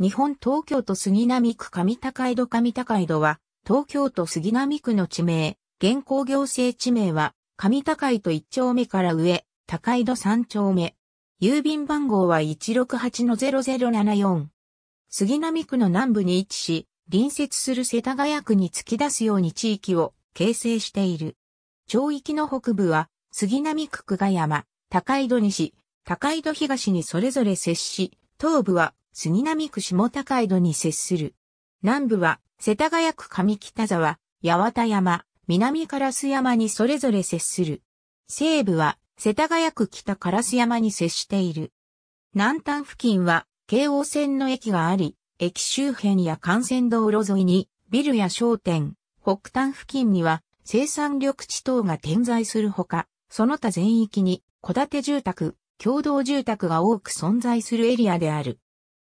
日本東京都杉並区上高井戸上高井戸は、東京都杉並区の地名、現行行政地名は、上高井戸1丁目から上、高井戸3丁目。郵便番号は168-0074。杉並区の南部に位置し、隣接する世田谷区に突き出すように地域を形成している。町域の北部は、杉並区久我山、高井戸西、高井戸東にそれぞれ接し、東部は杉並区下高井戸に接する。南部は、世田谷区上北沢、八幡山、南烏山にそれぞれ接する。西部は、世田谷区北烏山に接している。南端付近は、京王線の駅があり、駅周辺や幹線道路沿いに、ビルや商店、北端付近には、生産緑地等が点在するほか、その他全域に、戸建て住宅、共同住宅が多く存在するエリアである。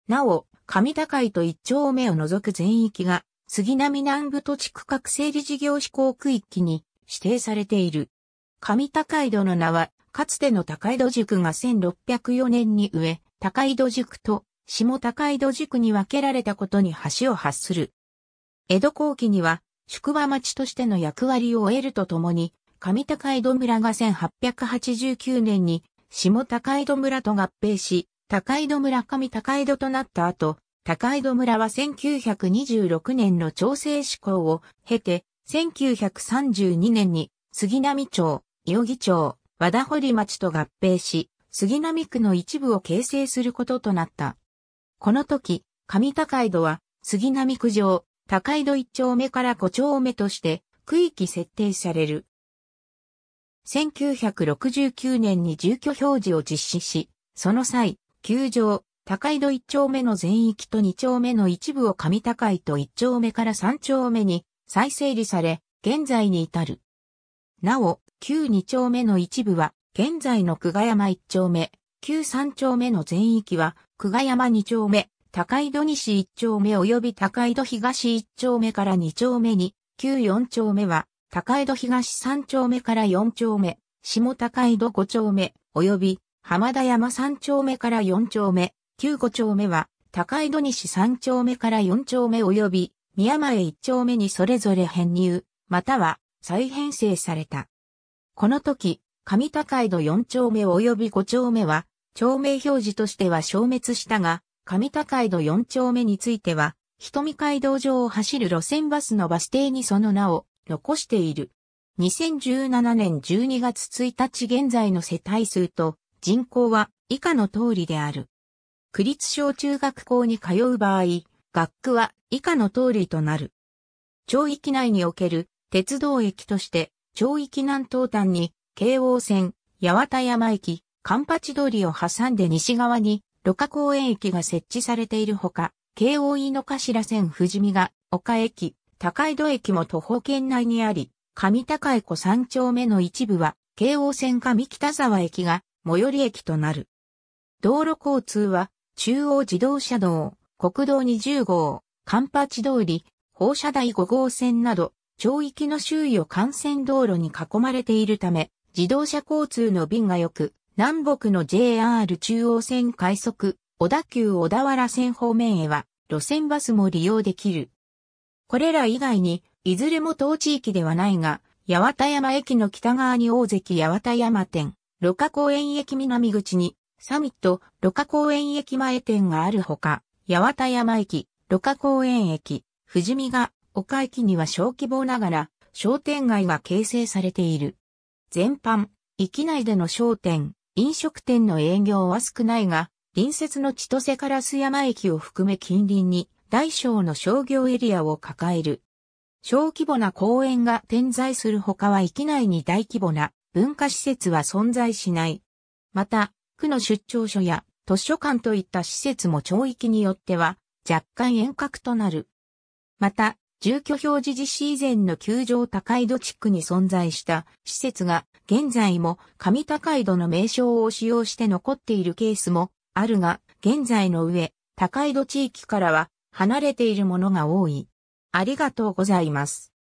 なお、上高井と一丁目を除く全域が、杉並南部土地区画整理事業施行区域に指定されている。上高井戸の名は、かつての高井戸塾が1604年に上、高井戸塾と下高井戸塾に分けられたことに橋を発する。江戸後期には、宿場町としての役割を得るとともに、上高井戸村が1889年に下高井戸村と合併し、高井戸村上高井戸となった後、高井戸村は1926年の調整施行を経て、1932年に杉並町、代々木町、和田堀町と合併し、杉並区の一部を形成することとなった。この時、上高井戸は杉並区上、高井戸一丁目から五丁目として区域設定される。1969年に住居表示を実施し、その際、球場、高井戸1丁目の全域と2丁目の一部を上高井戸1丁目から3丁目に再整理され、現在に至る。なお、旧2丁目の一部は、現在の久我山1丁目、旧3丁目の全域は、久我山2丁目、高井戸西1丁目及び高井戸東1丁目から2丁目に、旧4丁目は、高井戸東3丁目から4丁目、下高井戸5丁目、及び浜田山三丁目から四丁目、旧五丁目は、高井戸西三丁目から四丁目及び、宮前一丁目にそれぞれ編入、または再編成された。この時、上高井戸四丁目及び五丁目は、町名表示としては消滅したが、上高井戸四丁目については、瞳街道上を走る路線バスのバス停にその名を残している。2017年12月1日現在の世帯数と人口は以下の通りである。区立小中学校に通う場合、学区は以下の通りとなる。町域内における鉄道駅として、町域南東端に京王線、八幡山駅、環八通りを挟んで西側に、路下公園駅が設置されているほか、京王井の頭線富士見が、岡駅、高井戸駅も徒歩圏内にあり、上高江湖三丁目の一部は、京王線上北沢駅が最寄り駅となる。道路交通は、中央自動車道、国道20号、環八通り、放射台5号線など、町域の周囲を幹線道路に囲まれているため、自動車交通の便が良く、南北の JR 中央線快速、小田急小田原線方面へは、路線バスも利用できる。これら以外に、いずれも当地域ではないが、八幡山駅の北側に大関八幡山店、ロカ公園駅南口に、サミット、ロカ公園駅前店があるほか、八幡山駅、ロカ公園駅、富士見が、岡駅には小規模ながら、商店街が形成されている。全般、域内での商店、飲食店の営業は少ないが、隣接の千歳烏山駅を含め近隣に、大小の商業エリアを抱える。小規模な公園が点在するほかは域内に大規模な文化施設は存在しない。また、区の出張所や図書館といった施設も町域によっては若干遠隔となる。また、住居表示実施以前の球場高井戸地区に存在した施設が現在も上高井戸の名称を使用して残っているケースもあるが、現在の上、高井戸地域からは離れているものが多い。ありがとうございます。